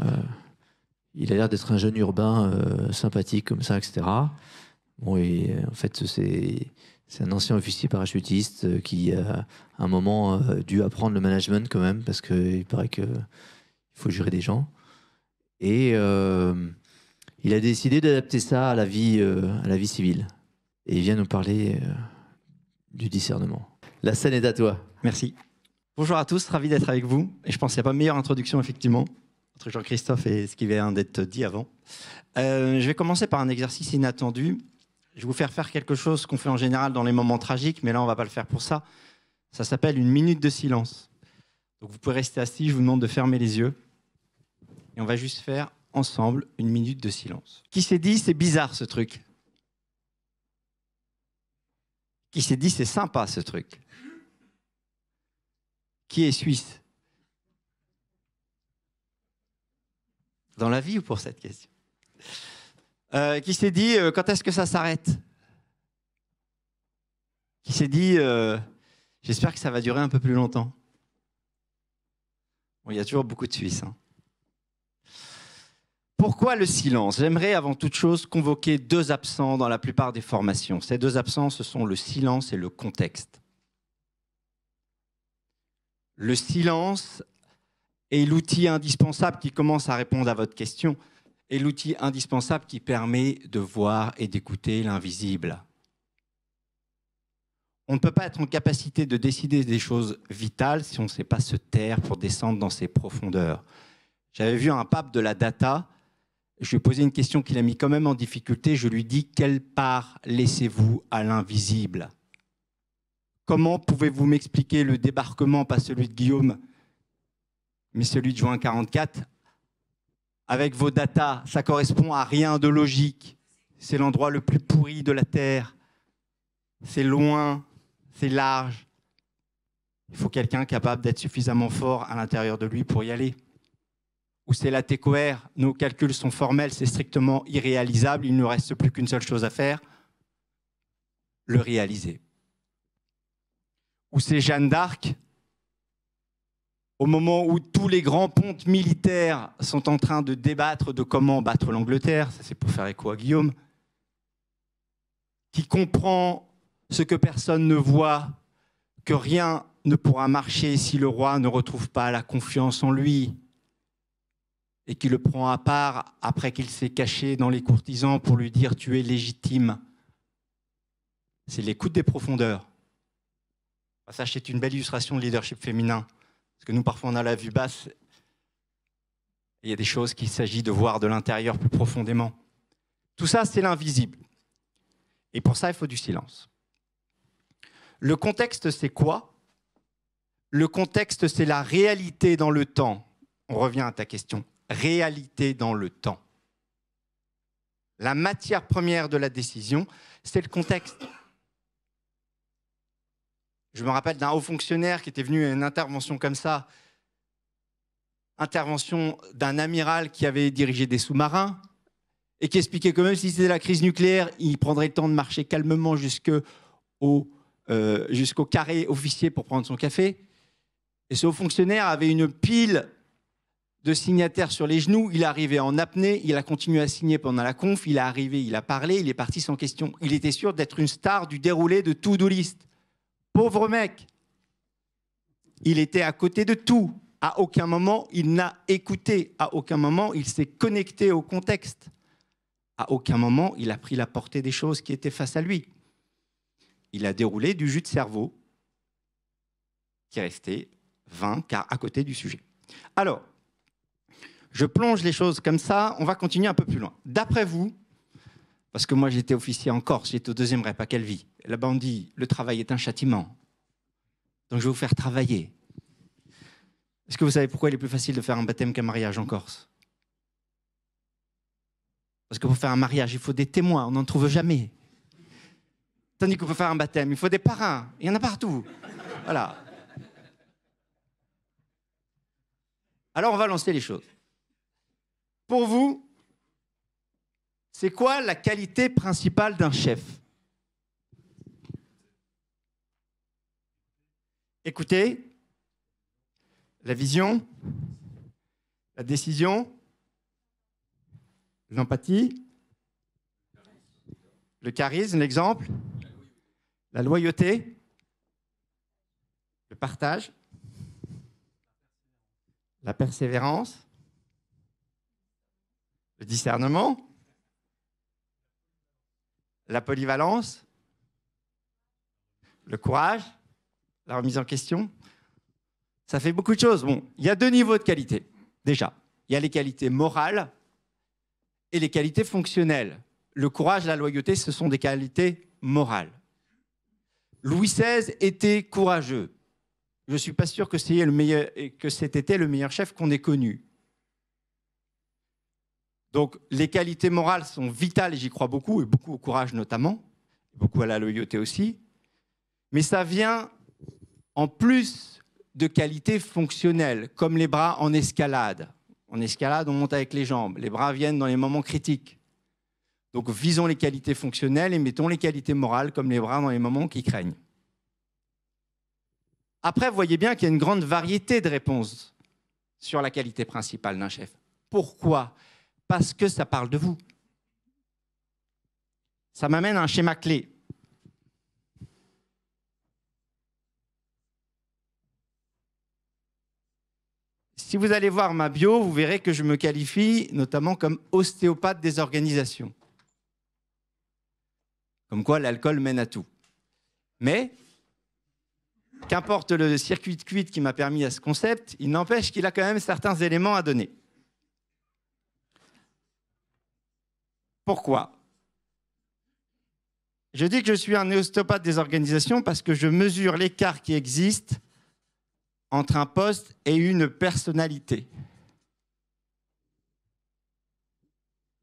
Euh, il a l'air d'être un jeune urbain euh, sympathique comme ça, etc. Bon, et euh, en fait, c'est. C'est un ancien officier parachutiste qui, à un moment, a dû apprendre le management quand même, parce qu'il paraît qu'il faut gérer des gens. Et il a décidé d'adapter ça à la, vie, à la vie civile. Et il vient nous parler du discernement. La scène est à toi. Merci. Bonjour à tous, ravi d'être avec vous. Et je pense qu'il n'y a pas meilleure introduction, effectivement. Jean-Christophe et ce qui vient d'être dit avant. Euh, je vais commencer par un exercice inattendu. Je vais vous faire faire quelque chose qu'on fait en général dans les moments tragiques, mais là, on ne va pas le faire pour ça. Ça s'appelle une minute de silence. Donc vous pouvez rester assis, je vous demande de fermer les yeux. Et on va juste faire ensemble une minute de silence. Qui s'est dit, c'est bizarre ce truc Qui s'est dit, c'est sympa ce truc Qui est suisse dans la vie ou pour cette question euh, Qui s'est dit euh, quand est-ce que ça s'arrête Qui s'est dit euh, j'espère que ça va durer un peu plus longtemps Il y a toujours beaucoup de Suisses. Hein. Pourquoi le silence J'aimerais avant toute chose convoquer deux absents dans la plupart des formations. Ces deux absents, ce sont le silence et le contexte. Le silence et l'outil indispensable qui commence à répondre à votre question, est l'outil indispensable qui permet de voir et d'écouter l'invisible. On ne peut pas être en capacité de décider des choses vitales si on ne sait pas se taire pour descendre dans ses profondeurs. J'avais vu un pape de la data, je lui ai posé une question qu'il a mis quand même en difficulté, je lui dis quelle part laissez-vous à l'invisible Comment pouvez-vous m'expliquer le débarquement, pas celui de Guillaume, mais celui de juin 44, avec vos datas, ça correspond à rien de logique. C'est l'endroit le plus pourri de la Terre. C'est loin, c'est large. Il faut quelqu'un capable d'être suffisamment fort à l'intérieur de lui pour y aller. Ou c'est la TCOR, nos calculs sont formels, c'est strictement irréalisable, il ne reste plus qu'une seule chose à faire, le réaliser. Ou c'est Jeanne d'Arc, au moment où tous les grands pontes militaires sont en train de débattre de comment battre l'Angleterre, ça c'est pour faire écho à Guillaume, qui comprend ce que personne ne voit, que rien ne pourra marcher si le roi ne retrouve pas la confiance en lui, et qui le prend à part après qu'il s'est caché dans les courtisans pour lui dire tu es légitime. C'est l'écoute des profondeurs. Ça, c'est une belle illustration de leadership féminin. Parce que nous, parfois, on a la vue basse. il y a des choses qu'il s'agit de voir de l'intérieur plus profondément. Tout ça, c'est l'invisible. Et pour ça, il faut du silence. Le contexte, c'est quoi Le contexte, c'est la réalité dans le temps. On revient à ta question. Réalité dans le temps. La matière première de la décision, c'est le contexte. Je me rappelle d'un haut fonctionnaire qui était venu à une intervention comme ça, intervention d'un amiral qui avait dirigé des sous-marins et qui expliquait que même si c'était la crise nucléaire, il prendrait le temps de marcher calmement euh, jusqu'au carré officier pour prendre son café. Et ce haut fonctionnaire avait une pile de signataires sur les genoux. Il arrivait en apnée, il a continué à signer pendant la conf, il est arrivé, il a parlé, il est parti sans question. Il était sûr d'être une star du déroulé de To Do List. Pauvre mec. Il était à côté de tout. À aucun moment, il n'a écouté. À aucun moment, il s'est connecté au contexte. À aucun moment, il a pris la portée des choses qui étaient face à lui. Il a déroulé du jus de cerveau qui est resté vain, car à côté du sujet. Alors, je plonge les choses comme ça, on va continuer un peu plus loin. D'après vous, parce que moi j'étais officier en Corse, j'étais au deuxième rep à Là-bas, on dit le travail est un châtiment. Donc je vais vous faire travailler. Est-ce que vous savez pourquoi il est plus facile de faire un baptême qu'un mariage en Corse Parce que pour faire un mariage, il faut des témoins, on n'en trouve jamais. Tandis qu'on peut faire un baptême, il faut des parrains, il y en a partout. Voilà. Alors on va lancer les choses. Pour vous, c'est quoi la qualité principale d'un chef Écoutez, la vision, la décision, l'empathie, le charisme, l'exemple, la loyauté, le partage, la persévérance, le discernement, la polyvalence, le courage, la remise en question. Ça fait beaucoup de choses. Bon, il y a deux niveaux de qualité, déjà. Il y a les qualités morales et les qualités fonctionnelles. Le courage, la loyauté, ce sont des qualités morales. Louis XVI était courageux. Je ne suis pas sûr que, le cet le meilleur chef qu'on ait connu. Donc les qualités morales sont vitales, et j'y crois beaucoup, et beaucoup au courage notamment, beaucoup à la loyauté aussi. Mais ça vient en plus de qualités fonctionnelles, comme les bras en escalade. En escalade, on monte avec les jambes. Les bras viennent dans les moments critiques. Donc visons les qualités fonctionnelles et mettons les qualités morales comme les bras dans les moments qui craignent. Après, vous voyez bien qu'il y a une grande variété de réponses sur la qualité principale d'un chef. Pourquoi Parce que ça parle de vous. Ça m'amène à un schéma clé. Si vous allez voir ma bio, vous verrez que je me qualifie notamment comme ostéopathe des organisations. Comme quoi l'alcool mène à tout. Mais, qu'importe le circuit de cuite qui m'a permis à ce concept, il n'empêche qu'il a quand même certains éléments à donner. Pourquoi Je dis que je suis un ostéopathe des organisations parce que je mesure l'écart qui existe entre un poste et une personnalité.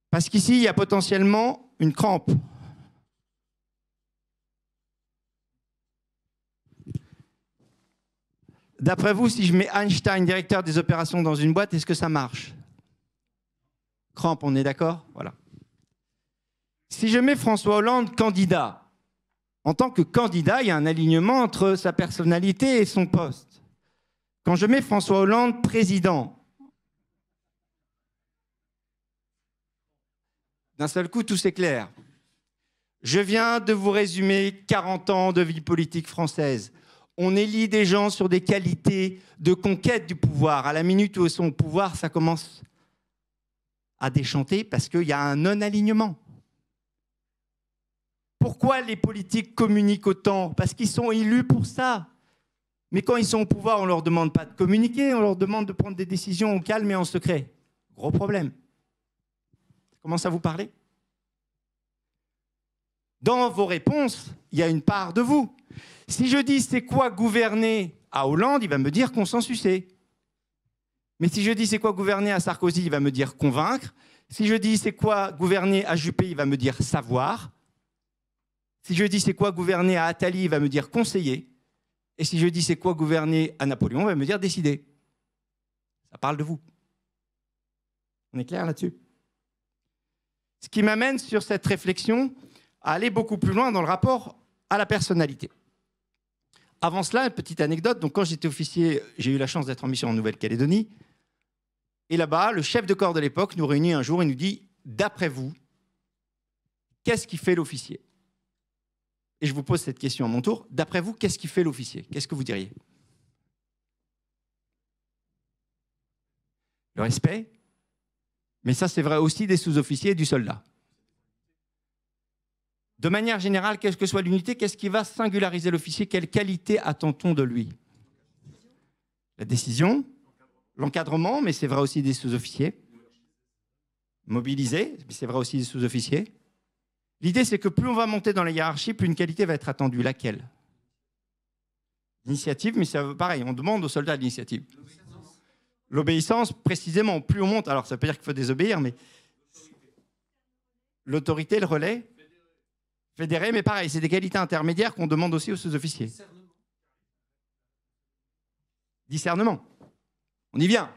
Parce qu'ici, il y a potentiellement une crampe. D'après vous, si je mets Einstein, directeur des opérations, dans une boîte, est-ce que ça marche Crampe, on est d'accord Voilà. Si je mets François Hollande, candidat, en tant que candidat, il y a un alignement entre sa personnalité et son poste. Quand je mets François Hollande président, d'un seul coup, tout s'éclaire. Je viens de vous résumer 40 ans de vie politique française. On élit des gens sur des qualités de conquête du pouvoir. À la minute où ils sont au pouvoir, ça commence à déchanter parce qu'il y a un non-alignement. Pourquoi les politiques communiquent autant Parce qu'ils sont élus pour ça. Mais quand ils sont au pouvoir, on ne leur demande pas de communiquer, on leur demande de prendre des décisions au calme et en secret. Gros problème. Ça vous parler Dans vos réponses, il y a une part de vous. Si je dis c'est quoi gouverner à Hollande, il va me dire consensuser. Mais si je dis c'est quoi gouverner à Sarkozy, il va me dire convaincre. Si je dis c'est quoi gouverner à Juppé, il va me dire savoir. Si je dis c'est quoi gouverner à Attali, il va me dire conseiller. Et si je dis c'est quoi gouverner à Napoléon, il va me dire décider. Ça parle de vous. On est clair là-dessus Ce qui m'amène sur cette réflexion à aller beaucoup plus loin dans le rapport à la personnalité. Avant cela, une petite anecdote. Donc, quand j'étais officier, j'ai eu la chance d'être en mission en Nouvelle-Calédonie. Et là-bas, le chef de corps de l'époque nous réunit un jour et nous dit D'après vous, qu'est-ce qui fait l'officier et je vous pose cette question à mon tour. D'après vous, qu'est-ce qui fait l'officier Qu'est-ce que vous diriez Le respect Mais ça, c'est vrai aussi des sous-officiers et du soldat. De manière générale, quelle que soit l'unité, qu'est-ce qui va singulariser l'officier Quelle qualité attend-on de lui La décision, l'encadrement, mais c'est vrai aussi des sous-officiers. Mobiliser, mais c'est vrai aussi des sous-officiers. L'idée, c'est que plus on va monter dans la hiérarchie, plus une qualité va être attendue. Laquelle L'initiative, mais c'est pareil, on demande aux soldats l'initiative. L'obéissance, précisément, plus on monte, alors ça veut dire qu'il faut désobéir, mais l'autorité, le relais, fédéré, mais pareil, c'est des qualités intermédiaires qu'on demande aussi aux sous-officiers. discernement. On y vient.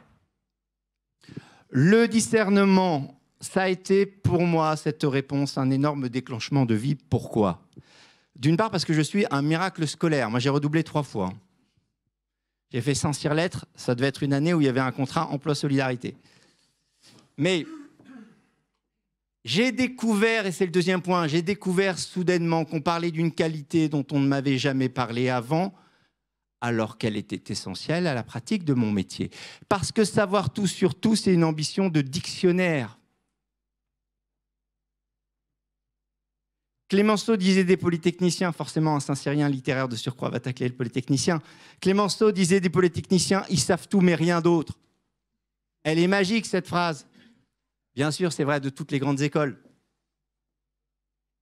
Le discernement ça a été pour moi, cette réponse, un énorme déclenchement de vie. Pourquoi D'une part, parce que je suis un miracle scolaire. Moi, j'ai redoublé trois fois. J'ai fait Saint-Cyr Lettres. Ça devait être une année où il y avait un contrat emploi-solidarité. Mais j'ai découvert, et c'est le deuxième point, j'ai découvert soudainement qu'on parlait d'une qualité dont on ne m'avait jamais parlé avant, alors qu'elle était essentielle à la pratique de mon métier. Parce que savoir tout sur tout, c'est une ambition de dictionnaire. Clémenceau disait des polytechniciens, forcément un saint littéraire de surcroît va tacler le polytechnicien. Clémenceau disait des polytechniciens, ils savent tout mais rien d'autre. Elle est magique cette phrase. Bien sûr, c'est vrai de toutes les grandes écoles.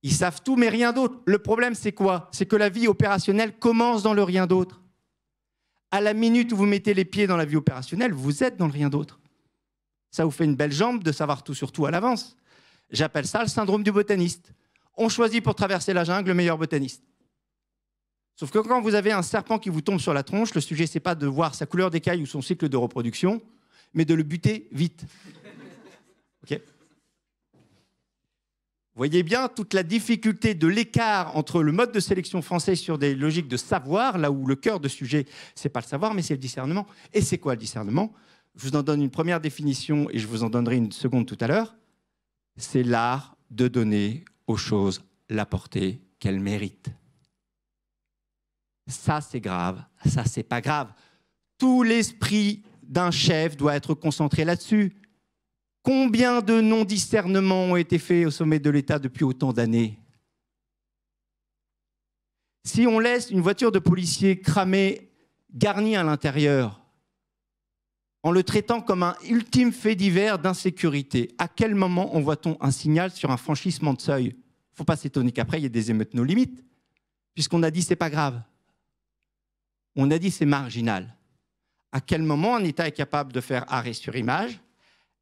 Ils savent tout mais rien d'autre. Le problème c'est quoi C'est que la vie opérationnelle commence dans le rien d'autre. À la minute où vous mettez les pieds dans la vie opérationnelle, vous êtes dans le rien d'autre. Ça vous fait une belle jambe de savoir tout sur tout à l'avance. J'appelle ça le syndrome du botaniste on choisit pour traverser la jungle le meilleur botaniste. Sauf que quand vous avez un serpent qui vous tombe sur la tronche, le sujet, n'est pas de voir sa couleur d'écaille ou son cycle de reproduction, mais de le buter vite. OK voyez bien toute la difficulté de l'écart entre le mode de sélection français sur des logiques de savoir, là où le cœur de sujet, c'est pas le savoir, mais c'est le discernement. Et c'est quoi le discernement Je vous en donne une première définition et je vous en donnerai une seconde tout à l'heure. C'est l'art de donner aux choses la portée qu'elle mérite. Ça, c'est grave, ça, c'est pas grave. Tout l'esprit d'un chef doit être concentré là-dessus. Combien de non-discernements ont été faits au sommet de l'État depuis autant d'années Si on laisse une voiture de policier cramée, garnie à l'intérieur, en le traitant comme un ultime fait divers d'insécurité, à quel moment envoie-t-on un signal sur un franchissement de seuil faut pas s'étonner qu'après, il y ait des émeutes nos limites, puisqu'on a dit c'est pas grave. On a dit c'est marginal. À quel moment un État est capable de faire arrêt sur image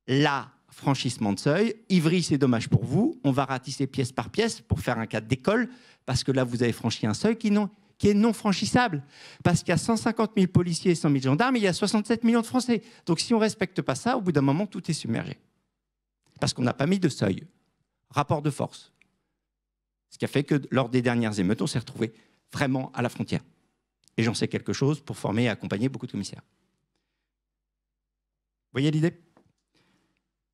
Là, franchissement de seuil. Ivry, c'est dommage pour vous. On va ratisser pièce par pièce pour faire un cas d'école, parce que là, vous avez franchi un seuil qui, est non franchissable. Parce qu'il y a 150 000 policiers et 100 000 gendarmes, et il y a 67 millions de Français. Donc si on ne respecte pas ça, au bout d'un moment, tout est submergé. Parce qu'on n'a pas mis de seuil. Rapport de force. Ce qui a fait que lors des dernières émeutes, on s'est retrouvé vraiment à la frontière. Et j'en sais quelque chose pour former et accompagner beaucoup de commissaires. Vous voyez l'idée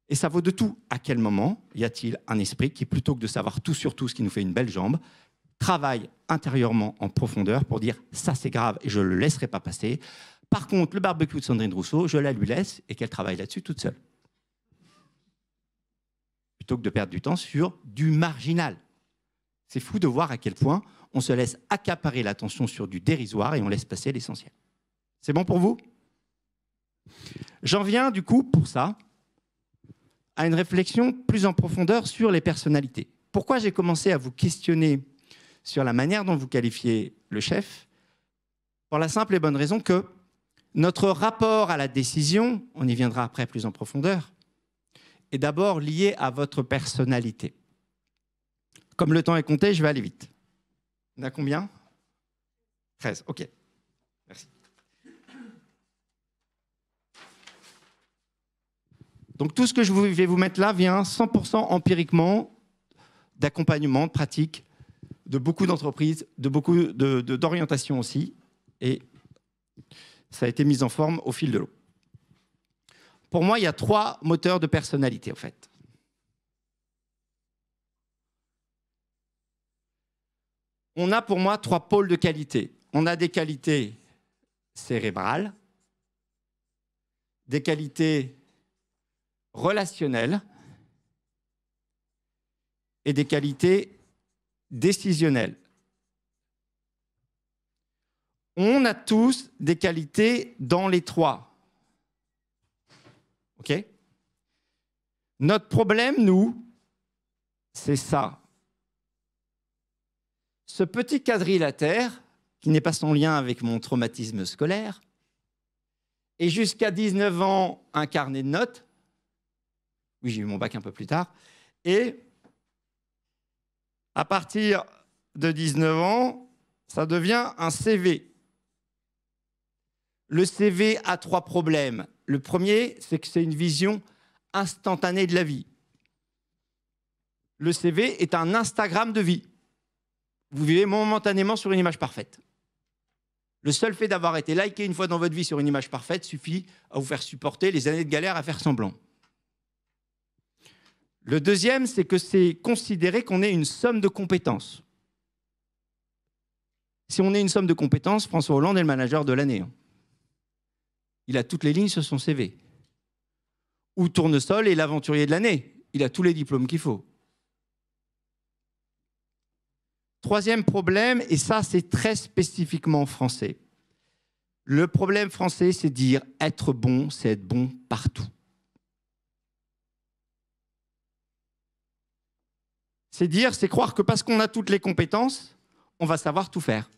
Et ça vaut de tout. À quel moment y a-t-il un esprit qui, plutôt que de savoir tout sur tout, ce qui nous fait une belle jambe, travaille intérieurement en profondeur pour dire ça c'est grave et je ne le laisserai pas passer. Par contre, le barbecue de Sandrine Rousseau, je la lui laisse et qu'elle travaille là-dessus toute seule. Plutôt que de perdre du temps sur du marginal. C'est fou de voir à quel point on se laisse accaparer l'attention sur du dérisoire et on laisse passer l'essentiel. C'est bon pour vous J'en viens du coup, pour ça, à une réflexion plus en profondeur sur les personnalités. Pourquoi j'ai commencé à vous questionner sur la manière dont vous qualifiez le chef Pour la simple et bonne raison que notre rapport à la décision, on y viendra après plus en profondeur, est d'abord lié à votre personnalité. Comme le temps est compté, je vais aller vite. On a combien 13, ok. Merci. Donc tout ce que je vais vous mettre là vient 100% empiriquement d'accompagnement, de pratique, de beaucoup d'entreprises, de beaucoup d'orientations de, aussi. Et ça a été mis en forme au fil de l'eau. Pour moi, il y a trois moteurs de personnalité, en fait. on a pour moi trois pôles de qualité. On a des qualités cérébrales, des qualités relationnelles et des qualités décisionnelles. On a tous des qualités dans les trois. OK Notre problème, nous, c'est ça ce petit quadrilatère, qui n'est pas sans lien avec mon traumatisme scolaire, est jusqu'à 19 ans, un carnet de notes. Oui, j'ai eu mon bac un peu plus tard. Et à partir de 19 ans, ça devient un CV. Le CV a trois problèmes. Le premier, c'est que c'est une vision instantanée de la vie. Le CV est un Instagram de vie vous vivez momentanément sur une image parfaite. Le seul fait d'avoir été liké une fois dans votre vie sur une image parfaite suffit à vous faire supporter les années de galère à faire semblant. Le deuxième, c'est que c'est considérer qu'on est une somme de compétences. Si on est une somme de compétences, François Hollande est le manager de l'année. Hein. Il a toutes les lignes sur son CV. Ou Tournesol est l'aventurier de l'année. Il a tous les diplômes qu'il faut. Troisième problème, et ça c'est très spécifiquement français. Le problème français, c'est dire être bon, c'est être bon partout. C'est dire, c'est croire que parce qu'on a toutes les compétences, on va savoir tout faire.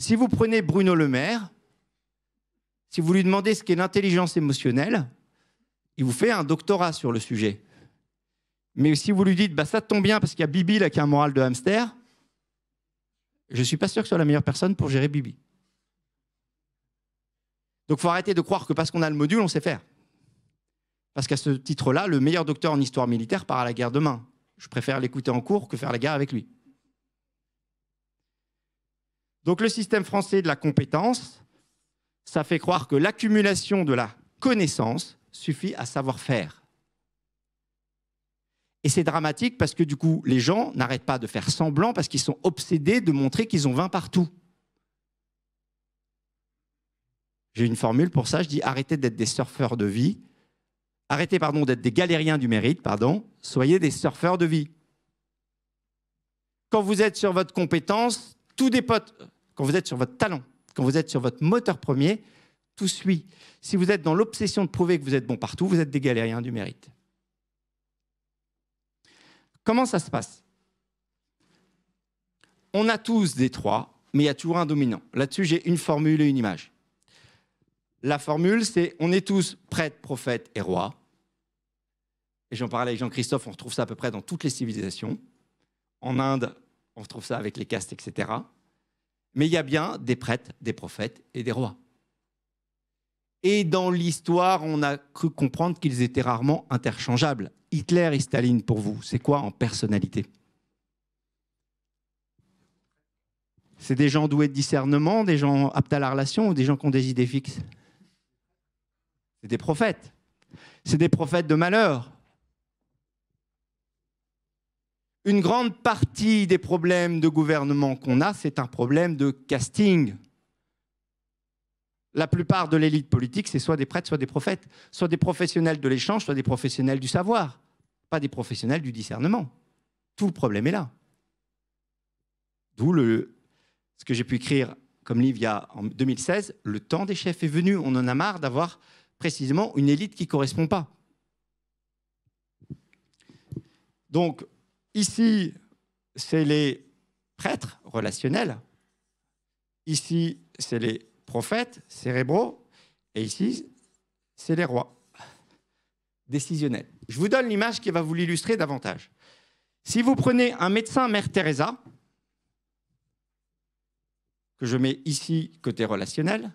Si vous prenez Bruno Le Maire, si vous lui demandez ce qu'est l'intelligence émotionnelle, il vous fait un doctorat sur le sujet. Mais si vous lui dites, bah, ça te tombe bien parce qu'il y a Bibi là qui a un moral de hamster, je ne suis pas sûr que ce soit la meilleure personne pour gérer Bibi. Donc il faut arrêter de croire que parce qu'on a le module, on sait faire. Parce qu'à ce titre-là, le meilleur docteur en histoire militaire part à la guerre demain. Je préfère l'écouter en cours que faire la guerre avec lui. Donc le système français de la compétence, ça fait croire que l'accumulation de la connaissance suffit à savoir faire. Et c'est dramatique parce que du coup, les gens n'arrêtent pas de faire semblant parce qu'ils sont obsédés de montrer qu'ils ont 20 partout. J'ai une formule pour ça, je dis arrêtez d'être des surfeurs de vie, arrêtez pardon d'être des galériens du mérite, pardon, soyez des surfeurs de vie. Quand vous êtes sur votre compétence, tout dépote. Quand vous êtes sur votre talent, quand vous êtes sur votre moteur premier, tout suit. Si vous êtes dans l'obsession de prouver que vous êtes bon partout, vous êtes des galériens du mérite. Comment ça se passe On a tous des trois, mais il y a toujours un dominant. Là-dessus, j'ai une formule et une image. La formule, c'est on est tous prêtres, prophètes et rois. Et j'en parlais avec Jean-Christophe, on retrouve ça à peu près dans toutes les civilisations. En Inde, on retrouve ça avec les castes, etc. Mais il y a bien des prêtres, des prophètes et des rois. Et dans l'histoire, on a cru comprendre qu'ils étaient rarement interchangeables. Hitler et Staline, pour vous, c'est quoi en personnalité C'est des gens doués de discernement, des gens aptes à la relation ou des gens qui ont des idées fixes C'est des prophètes. C'est des prophètes de malheur. Une grande partie des problèmes de gouvernement qu'on a, c'est un problème de casting la plupart de l'élite politique, c'est soit des prêtres, soit des prophètes, soit des professionnels de l'échange, soit des professionnels du savoir, pas des professionnels du discernement. Tout le problème est là. D'où ce que j'ai pu écrire comme livre en 2016, Le temps des chefs est venu. On en a marre d'avoir précisément une élite qui ne correspond pas. Donc, ici, c'est les prêtres relationnels. Ici, c'est les prophètes cérébraux, et ici, c'est les rois décisionnels. Je vous donne l'image qui va vous l'illustrer davantage. Si vous prenez un médecin Mère Teresa, que je mets ici côté relationnel,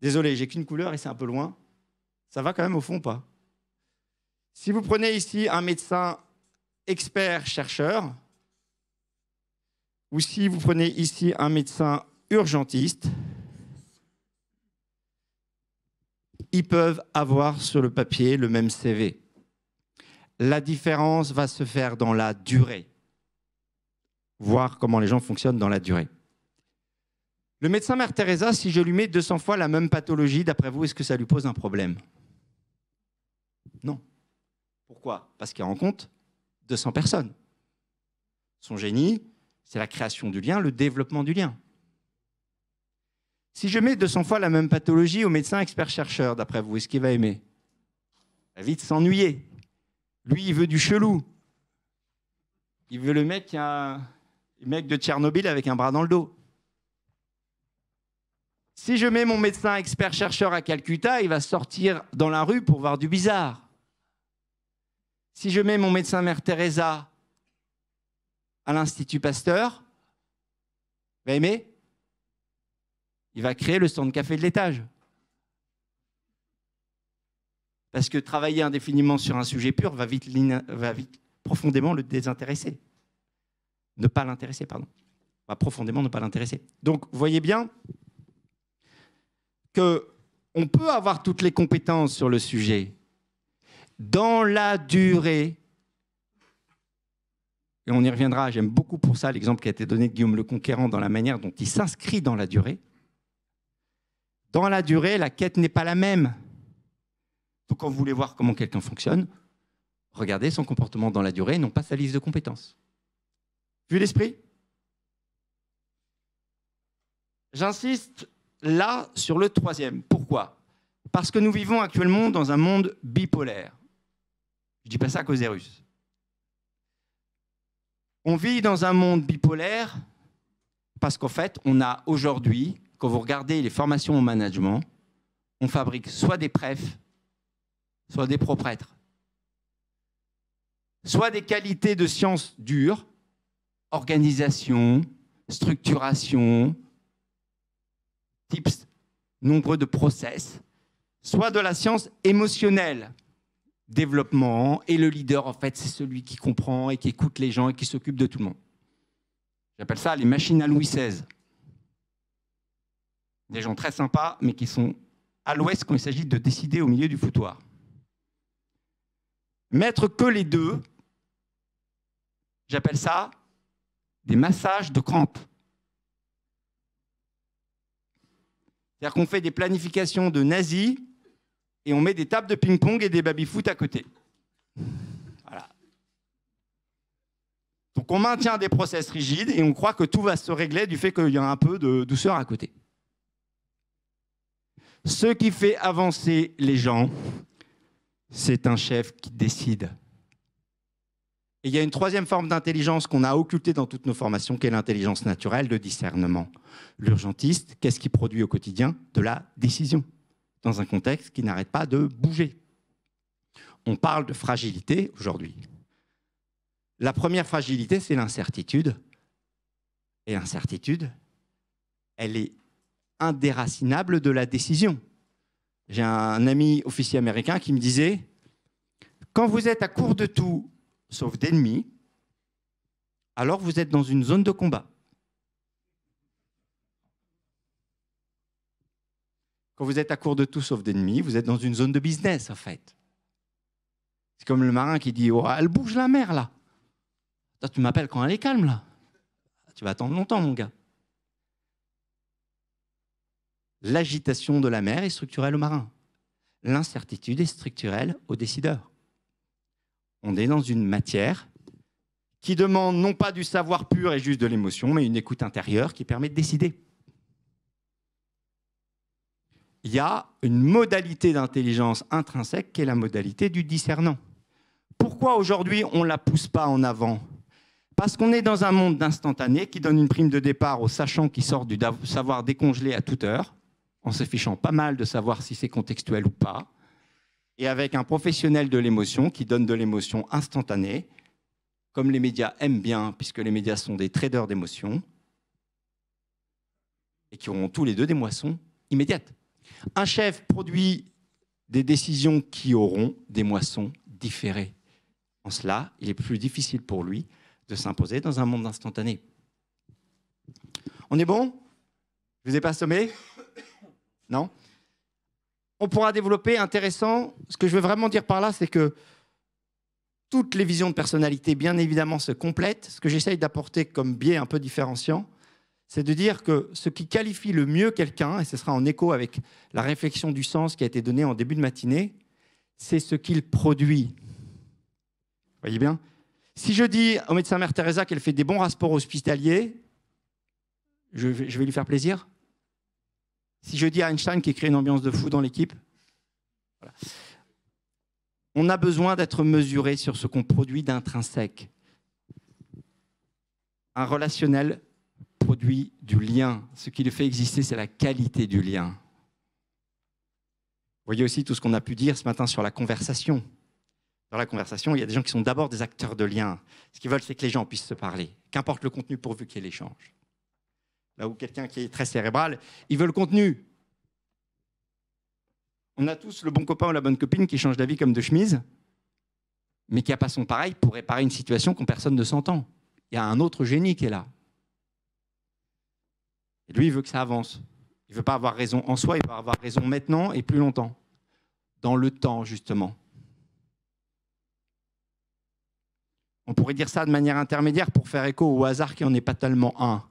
désolé, j'ai qu'une couleur et c'est un peu loin, ça va quand même au fond pas. Si vous prenez ici un médecin expert-chercheur, ou si vous prenez ici un médecin urgentiste, ils peuvent avoir sur le papier le même CV. La différence va se faire dans la durée, voir comment les gens fonctionnent dans la durée. Le médecin Mère Teresa, si je lui mets 200 fois la même pathologie, d'après vous, est-ce que ça lui pose un problème Non. Pourquoi Parce qu'il rencontre 200 personnes. Son génie, c'est la création du lien, le développement du lien. Si je mets 200 fois la même pathologie au médecin expert-chercheur, d'après vous, est-ce qu'il va aimer Il va vite s'ennuyer. Lui, il veut du chelou. Il veut le mec, un... mec de Tchernobyl avec un bras dans le dos. Si je mets mon médecin expert-chercheur à Calcutta, il va sortir dans la rue pour voir du bizarre. Si je mets mon médecin Mère Teresa à l'Institut Pasteur. va aimer Il va créer le stand café de l'étage. Parce que travailler indéfiniment sur un sujet pur va vite, profondément le désintéresser. Ne pas l'intéresser, pardon. Va profondément ne pas l'intéresser. Donc, voyez bien que on peut avoir toutes les compétences sur le sujet. Dans la durée, et on y reviendra, j'aime beaucoup pour ça l'exemple qui a été donné de Guillaume le Conquérant dans la manière dont il s'inscrit dans la durée. Dans la durée, la quête n'est pas la même. Donc quand vous voulez voir comment quelqu'un fonctionne, regardez son comportement dans la durée, non pas sa liste de compétences. Vu l'esprit J'insiste là sur le troisième. Pourquoi Parce que nous vivons actuellement dans un monde bipolaire. Je ne dis pas ça à cause des Russes. On vit dans un monde bipolaire parce qu'en fait, on a aujourd'hui, quand vous regardez les formations au management, on fabrique soit des prefs, soit des proprêtres, soit des qualités de sciences dures, organisation, structuration, types nombreux de process, soit de la science émotionnelle, développement. Et le leader, en fait, c'est celui qui comprend et qui écoute les gens et qui s'occupe de tout le monde. J'appelle ça les machines à Louis XVI. Des gens très sympas, mais qui sont à l'ouest quand il s'agit de décider au milieu du foutoir. Mettre que les deux, j'appelle ça des massages de crampes. C'est-à-dire qu'on fait des planifications de nazis et on met des tables de ping-pong et des baby-foot à côté. Donc on maintient des process rigides et on croit que tout va se régler du fait qu'il y a un peu de douceur à côté. Ce qui fait avancer les gens, c'est un chef qui décide. Et il y a une troisième forme d'intelligence qu'on a occultée dans toutes nos formations, qui est l'intelligence naturelle de discernement. L'urgentiste, qu'est-ce qui produit au quotidien De la décision dans un contexte qui n'arrête pas de bouger. On parle de fragilité aujourd'hui. La première fragilité, c'est l'incertitude. Et l'incertitude, elle est indéracinable de la décision. J'ai un ami officier américain qui me disait, quand vous êtes à court de tout, sauf d'ennemis, alors vous êtes dans une zone de combat. Quand vous êtes à court de tout sauf d'ennemis, vous êtes dans une zone de business, en fait. C'est comme le marin qui dit oh, Elle bouge la mer, là. tu m'appelles quand elle est calme, là. Tu vas attendre longtemps, mon gars. L'agitation de la mer est structurelle au marin. L'incertitude est structurelle au décideur. On est dans une matière qui demande non pas du savoir pur et juste de l'émotion, mais une écoute intérieure qui permet de décider il y a une modalité d'intelligence intrinsèque qui est la modalité du discernant. Pourquoi aujourd'hui on ne la pousse pas en avant Parce qu'on est dans un monde d'instantané qui donne une prime de départ aux sachant qui sort du savoir décongelé à toute heure, en s'affichant pas mal de savoir si c'est contextuel ou pas, et avec un professionnel de l'émotion qui donne de l'émotion instantanée, comme les médias aiment bien, puisque les médias sont des traders d'émotions, et qui auront tous les deux des moissons immédiates. Un chef produit des décisions qui auront des moissons différées. En cela, il est plus difficile pour lui de s'imposer dans un monde instantané. On est bon Je ne vous ai pas sommé Non On pourra développer, intéressant, ce que je veux vraiment dire par là, c'est que toutes les visions de personnalité, bien évidemment, se complètent. Ce que j'essaye d'apporter comme biais un peu différenciant, c'est de dire que ce qui qualifie le mieux quelqu'un, et ce sera en écho avec la réflexion du sens qui a été donnée en début de matinée, c'est ce qu'il produit. Voyez bien Si je dis au médecin Mère Teresa qu'elle fait des bons rapports hospitaliers, je vais, lui faire plaisir Si je dis à Einstein qui crée une ambiance de fou dans l'équipe On a besoin d'être mesuré sur ce qu'on produit d'intrinsèque. Un relationnel produit du lien. Ce qui le fait exister, c'est la qualité du lien. Vous voyez aussi tout ce qu'on a pu dire ce matin sur la conversation. Dans la conversation, il y a des gens qui sont d'abord des acteurs de lien. Ce qu'ils veulent, c'est que les gens puissent se parler, qu'importe le contenu pourvu qu'il y ait l'échange. Là où quelqu'un qui est très cérébral, il veut le contenu. On a tous le bon copain ou la bonne copine qui change d'avis comme de chemise, mais qui n'a pas son pareil pour réparer une situation qu'on personne ne s'entend. Il y a un autre génie qui est là lui, il veut que ça avance. Il ne veut pas avoir raison en soi, il veut avoir raison maintenant et plus longtemps. Dans le temps, justement. On pourrait dire ça de manière intermédiaire pour faire écho au hasard qui n'en est pas tellement un.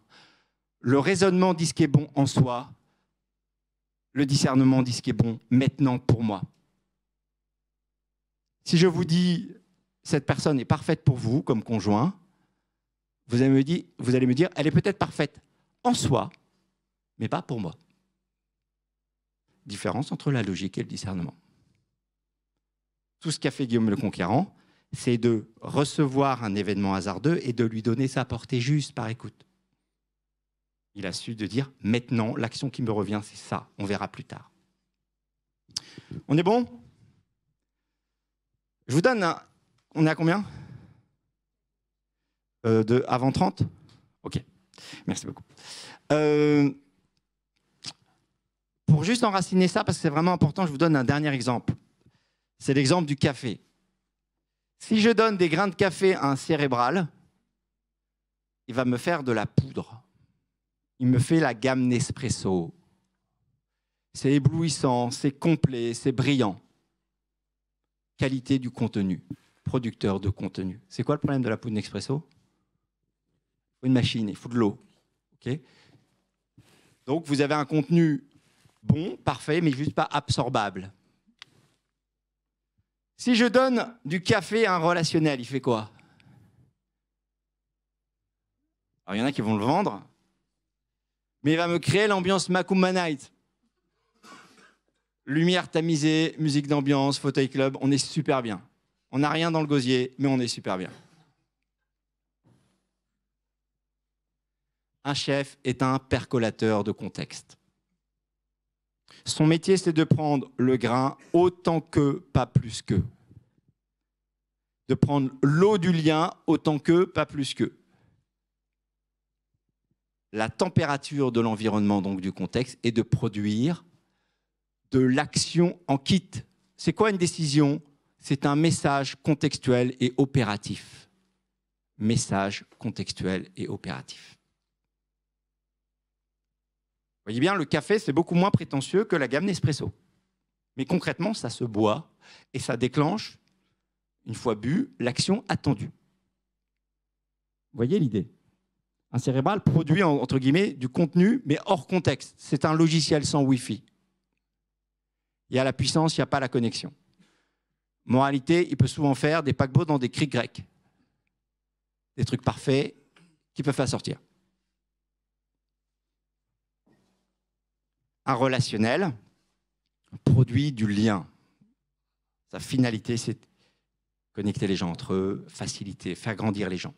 Le raisonnement dit ce qui est bon en soi, le discernement dit ce qui est bon maintenant pour moi. Si je vous dis cette personne est parfaite pour vous comme conjoint, vous allez me vous allez me dire elle est peut-être parfaite en soi, mais pas pour moi. Différence entre la logique et le discernement. Tout ce qu'a fait Guillaume le Conquérant, c'est de recevoir un événement hasardeux et de lui donner sa portée juste par écoute. Il a su de dire maintenant, l'action qui me revient, c'est ça, on verra plus tard. On est bon Je vous donne un... On est à combien euh, de Avant 30 Ok, merci beaucoup. Euh, pour juste enraciner ça, parce que c'est vraiment important, je vous donne un dernier exemple. C'est l'exemple du café. Si je donne des grains de café à un cérébral, il va me faire de la poudre. Il me fait la gamme Nespresso. C'est éblouissant, c'est complet, c'est brillant. Qualité du contenu, producteur de contenu. C'est quoi le problème de la poudre Nespresso une machine, il faut de l'eau. Okay Donc vous avez un contenu bon, parfait, mais juste pas absorbable. Si je donne du café à un relationnel, il fait quoi Alors, il y en a qui vont le vendre, mais il va me créer l'ambiance Macumba Night. Lumière tamisée, musique d'ambiance, fauteuil club, on est super bien. On n'a rien dans le gosier, mais on est super bien. Un chef est un percolateur de contexte. Son métier, c'est de prendre le grain autant que, pas plus que. De prendre l'eau du lien autant que, pas plus que. La température de l'environnement, donc du contexte, est de produire de l'action en kit. C'est quoi une décision C'est un message contextuel et opératif. Message contextuel et opératif. Vous voyez bien, le café, c'est beaucoup moins prétentieux que la gamme Nespresso. Mais concrètement, ça se boit et ça déclenche, une fois bu, l'action attendue. Vous voyez l'idée Un cérébral produit, entre guillemets, du contenu, mais hors contexte. C'est un logiciel sans Wi-Fi. Il y a la puissance, il n'y a pas la connexion. Moralité, il peut souvent faire des paquebots dans des cris grecs. Des trucs parfaits qui peuvent faire sortir. Un relationnel produit du lien. Sa finalité, c'est connecter les gens entre eux, faciliter, faire grandir les gens.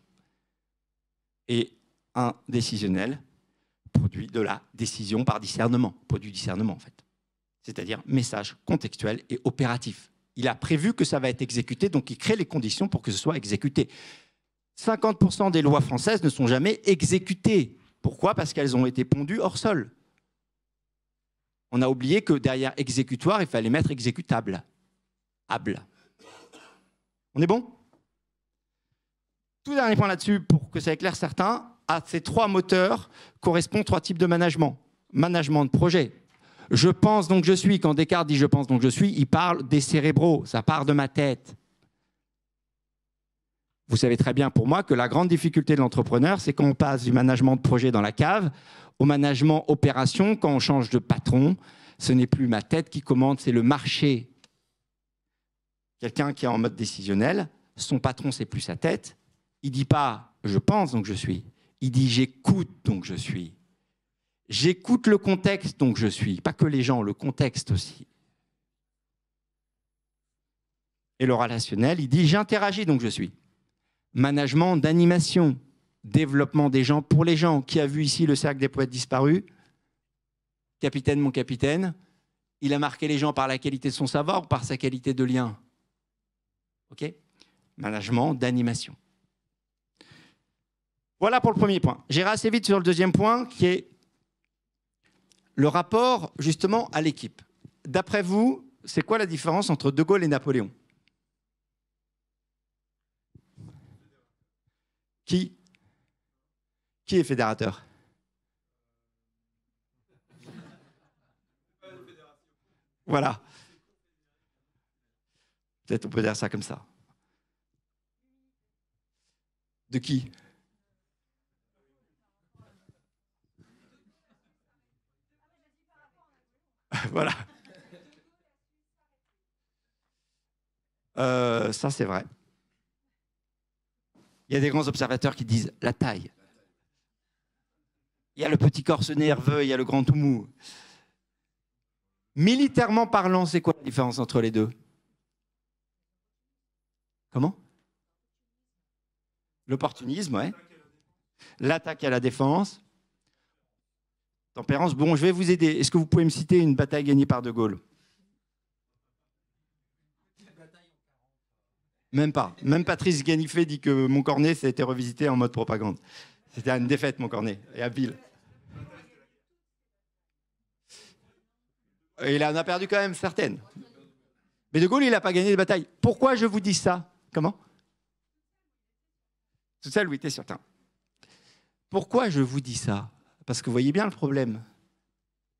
Et un décisionnel produit de la décision par discernement, produit discernement en fait. C'est-à-dire message contextuel et opératif. Il a prévu que ça va être exécuté, donc il crée les conditions pour que ce soit exécuté. 50% des lois françaises ne sont jamais exécutées. Pourquoi Parce qu'elles ont été pondues hors sol. On a oublié que derrière exécutoire, il fallait mettre exécutable. Able. On est bon Tout dernier point là-dessus, pour que ça éclaire certains, à ces trois moteurs correspondent trois types de management. Management de projet. Je pense donc je suis. Quand Descartes dit je pense donc je suis, il parle des cérébraux. Ça part de ma tête. Vous savez très bien pour moi que la grande difficulté de l'entrepreneur, c'est quand on passe du management de projet dans la cave au management opération, quand on change de patron, ce n'est plus ma tête qui commande, c'est le marché. Quelqu'un qui est en mode décisionnel, son patron, c'est plus sa tête. Il dit pas je pense donc je suis. Il dit j'écoute donc je suis. J'écoute le contexte donc je suis. Pas que les gens, le contexte aussi. Et le relationnel, il dit j'interagis donc je suis management d'animation, développement des gens pour les gens. Qui a vu ici le cercle des poètes disparus Capitaine, mon capitaine. Il a marqué les gens par la qualité de son savoir ou par sa qualité de lien OK Management d'animation. Voilà pour le premier point. J'irai assez vite sur le deuxième point qui est le rapport justement à l'équipe. D'après vous, c'est quoi la différence entre De Gaulle et Napoléon Qui Qui est fédérateur Voilà. Peut-être on peut dire ça comme ça. De qui Voilà. Euh, ça, c'est vrai. Il y a des grands observateurs qui disent la taille. Il y a le petit corse nerveux, il y a le grand tout mou. Militairement parlant, c'est quoi la différence entre les deux Comment L'opportunisme, ouais. L'attaque à la défense. Tempérance, bon, je vais vous aider. Est-ce que vous pouvez me citer une bataille gagnée par De Gaulle Même pas. Même Patrice Ganifet dit que Montcornet, ça a été revisité en mode propagande. C'était une défaite, Montcornet, et à il en a perdu quand même certaines. Mais De Gaulle, il n'a pas gagné de bataille. Pourquoi je vous dis ça Comment Tout ça, Louis, t'es certain. Pourquoi je vous dis ça Parce que vous voyez bien le problème,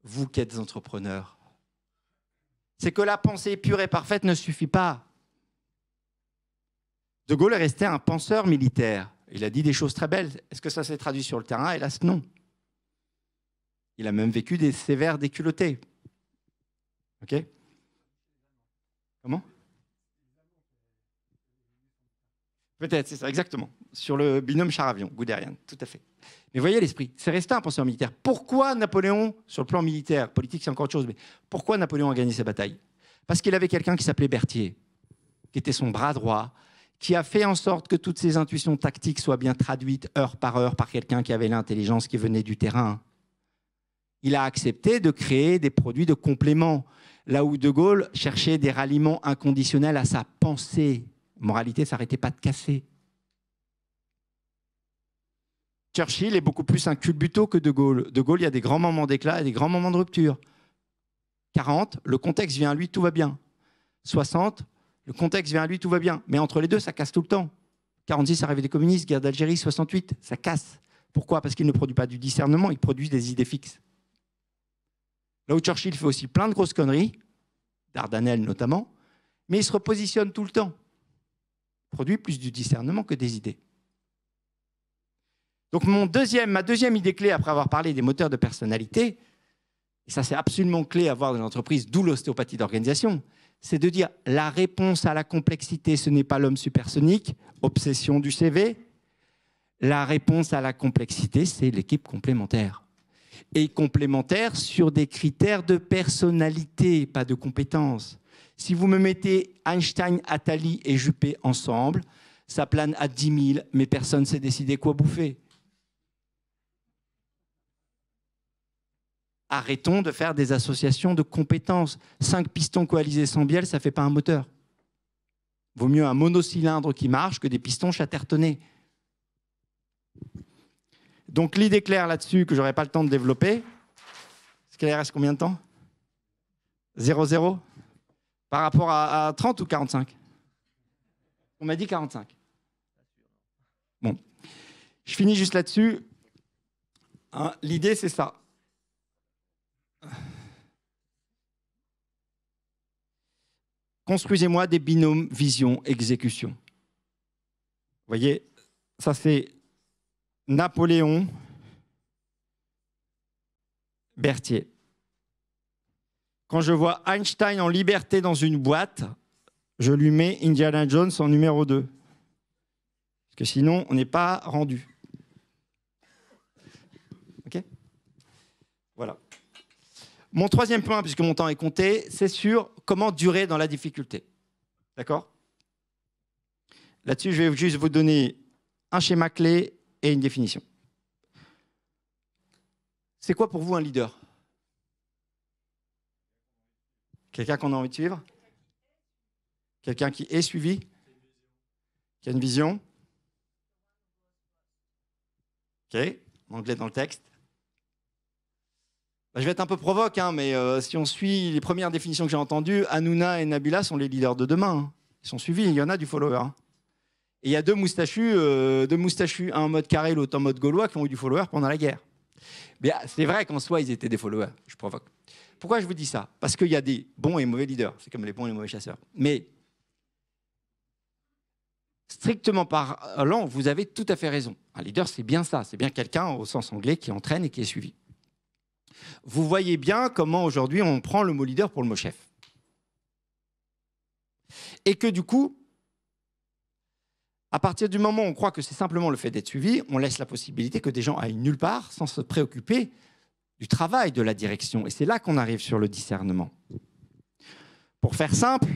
vous qui êtes entrepreneur. C'est que la pensée pure et parfaite ne suffit pas. De Gaulle est resté un penseur militaire. Il a dit des choses très belles. Est-ce que ça s'est traduit sur le terrain Hélas, non. Il a même vécu des sévères déculottés. OK Comment Peut-être, c'est ça, exactement. Sur le binôme charavion, Guderian, tout à fait. Mais voyez l'esprit, c'est resté un penseur militaire. Pourquoi Napoléon, sur le plan militaire, politique c'est encore autre chose, mais pourquoi Napoléon a gagné sa bataille Parce qu'il avait quelqu'un qui s'appelait Berthier, qui était son bras droit, qui a fait en sorte que toutes ses intuitions tactiques soient bien traduites heure par heure par quelqu'un qui avait l'intelligence qui venait du terrain. Il a accepté de créer des produits de complément, là où De Gaulle cherchait des ralliements inconditionnels à sa pensée. Moralité s'arrêtait pas de casser. Churchill est beaucoup plus un culbuto que De Gaulle. De Gaulle, il y a des grands moments d'éclat et des grands moments de rupture. 40, le contexte vient à lui, tout va bien. 60, le contexte vient à lui, tout va bien. Mais entre les deux, ça casse tout le temps. 46, arrivée des communistes, guerre d'Algérie, 68, ça casse. Pourquoi Parce qu'il ne produit pas du discernement, il produit des idées fixes. Là où Churchill fait aussi plein de grosses conneries, Dardanelle notamment, mais il se repositionne tout le temps. Il produit plus du discernement que des idées. Donc mon deuxième, ma deuxième idée clé, après avoir parlé des moteurs de personnalité, et ça c'est absolument clé à voir dans l'entreprise, d'où l'ostéopathie d'organisation, c'est de dire la réponse à la complexité, ce n'est pas l'homme supersonique, obsession du CV. La réponse à la complexité, c'est l'équipe complémentaire. Et complémentaire sur des critères de personnalité, pas de compétences. Si vous me mettez Einstein, Attali et Juppé ensemble, ça plane à 10 000, mais personne ne s'est décidé quoi bouffer. Arrêtons de faire des associations de compétences. Cinq pistons coalisés sans biel, ça ne fait pas un moteur. Vaut mieux un monocylindre qui marche que des pistons chatertonnés. Donc l'idée claire là-dessus, que n'aurai pas le temps de développer, est-ce qu'il reste combien de temps 0-0 Par rapport à, 30 ou 45 On m'a dit 45. Bon. Je finis juste là-dessus. Hein, l'idée, c'est ça. construisez-moi des binômes vision-exécution. Vous voyez, ça c'est Napoléon Berthier. Quand je vois Einstein en liberté dans une boîte, je lui mets Indiana Jones en numéro 2. Parce que sinon, on n'est pas rendu. Mon troisième point, puisque mon temps est compté, c'est sur comment durer dans la difficulté. D'accord Là-dessus, je vais juste vous donner un schéma clé et une définition. C'est quoi pour vous un leader Quelqu'un qu'on a envie de suivre Quelqu'un qui est suivi Qui a une vision Ok, en anglais dans le texte. Bah, je vais être un peu provoque, hein, mais euh, si on suit les premières définitions que j'ai entendues, Hanouna et Nabila sont les leaders de demain. Hein. Ils sont suivis, il y en a du follower. Hein. Et il y a deux moustachus, euh, deux un en mode carré, l'autre en mode gaulois, qui ont eu du follower pendant la guerre. Bien, ah, c'est vrai qu'en soi, ils étaient des followers, je provoque. Pourquoi je vous dis ça Parce qu'il y a des bons et mauvais leaders, c'est comme les bons et les mauvais chasseurs. Mais strictement parlant, vous avez tout à fait raison. Un leader, c'est bien ça, c'est bien quelqu'un au sens anglais qui entraîne et qui est suivi. Vous voyez bien comment aujourd'hui on prend le mot leader pour le mot chef. Et que du coup, à partir du moment où on croit que c'est simplement le fait d'être suivi, on laisse la possibilité que des gens aillent nulle part sans se préoccuper du travail de la direction. Et c'est là qu'on arrive sur le discernement. Pour faire simple,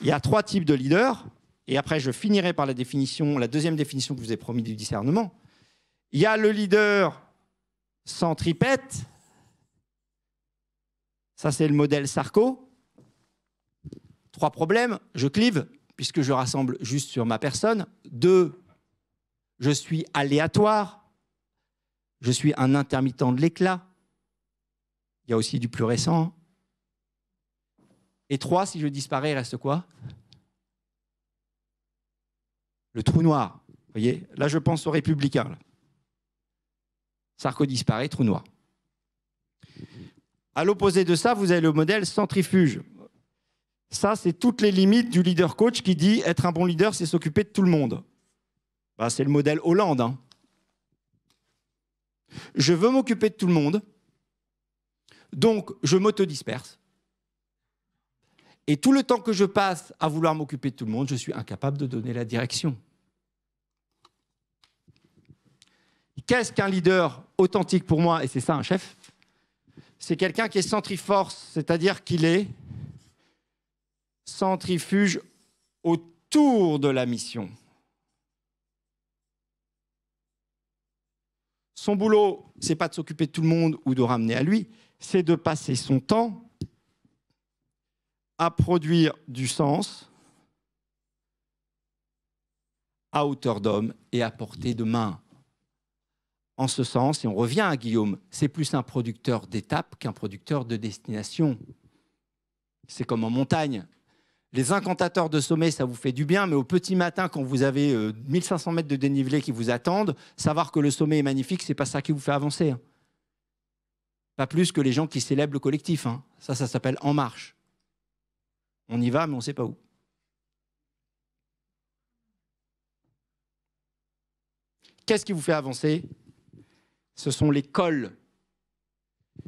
il y a trois types de leaders. Et après, je finirai par la définition, la deuxième définition que je vous ai promis du discernement. Il y a le leader sans tripette. Ça, c'est le modèle Sarko. Trois problèmes. Je clive, puisque je rassemble juste sur ma personne. Deux, je suis aléatoire. Je suis un intermittent de l'éclat. Il y a aussi du plus récent. Et trois, si je disparais, il reste quoi Le trou noir. Vous voyez, là, je pense aux républicains. Sarko disparaît, trou noir. À l'opposé de ça, vous avez le modèle centrifuge. Ça, c'est toutes les limites du leader coach qui dit être un bon leader, c'est s'occuper de tout le monde. Bah, c'est le modèle Hollande. Hein. Je veux m'occuper de tout le monde, donc je m'autodisperse. Et tout le temps que je passe à vouloir m'occuper de tout le monde, je suis incapable de donner la direction. Qu'est-ce qu'un leader authentique pour moi Et c'est ça un chef. C'est quelqu'un qui est centriforce, c'est-à-dire qu'il est centrifuge autour de la mission. Son boulot, c'est pas de s'occuper de tout le monde ou de ramener à lui, c'est de passer son temps à produire du sens à hauteur d'homme et à portée de main en ce sens, et on revient à Guillaume, c'est plus un producteur d'étapes qu'un producteur de destination. C'est comme en montagne. Les incantateurs de sommet, ça vous fait du bien, mais au petit matin, quand vous avez 1500 euh, mètres de dénivelé qui vous attendent, savoir que le sommet est magnifique, ce n'est pas ça qui vous fait avancer. Hein. Pas plus que les gens qui célèbrent le collectif. Hein. Ça, ça s'appelle En Marche. On y va, mais on ne sait pas où. Qu'est-ce qui vous fait avancer ce sont les cols.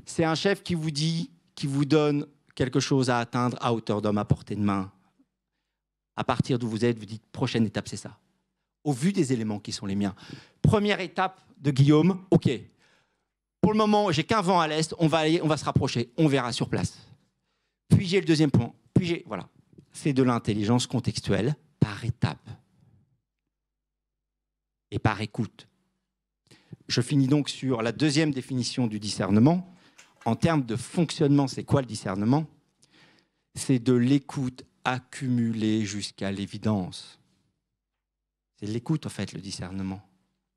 C'est un chef qui vous dit, qui vous donne quelque chose à atteindre à hauteur d'homme, à portée de main. À partir d'où vous êtes, vous dites, prochaine étape, c'est ça. Au vu des éléments qui sont les miens. Première étape de Guillaume, OK. Pour le moment, j'ai qu'un vent à l'est, on va, aller, on va se rapprocher, on verra sur place. Puis j'ai le deuxième point, puis j'ai... Voilà. C'est de l'intelligence contextuelle par étape et par écoute. Je finis donc sur la deuxième définition du discernement. En termes de fonctionnement, c'est quoi le discernement C'est de l'écoute accumulée jusqu'à l'évidence. C'est l'écoute, en fait, le discernement.